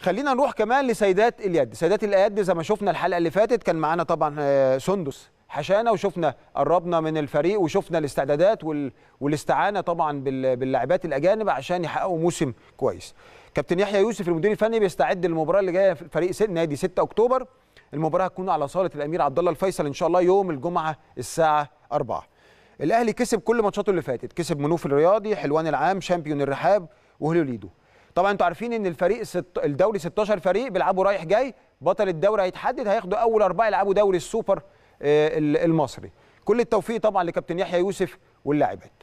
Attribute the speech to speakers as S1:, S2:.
S1: خلينا نروح كمان لسيدات اليد سيدات اليد زي ما شفنا الحلقه اللي فاتت كان معانا طبعا آه، سندس حشانه وشفنا قربنا من الفريق وشفنا الاستعدادات وال... والاستعانه طبعا بال... باللاعبات الاجانب عشان يحققوا موسم كويس كابتن يحيى يوسف المدير الفني بيستعد للمباراه اللي جايه في فريق نادي 6 اكتوبر المباراه هتكون على صاله الامير عبد الله الفيصل ان شاء الله يوم الجمعه الساعه 4 الاهلي كسب كل ماتشاته اللي فاتت كسب منوف الرياضي حلوان العام شامبيون الرحاب وهلوليدو طبعا انتوا عارفين ان الفريق ست... الدوري 16 فريق بيلعبوا رايح جاي بطل الدوري هيتحدد هياخدوا اول اربعه يلعبوا دوري السوبر آه، المصري كل التوفيق طبعا لكابتن يحيى يوسف واللاعبات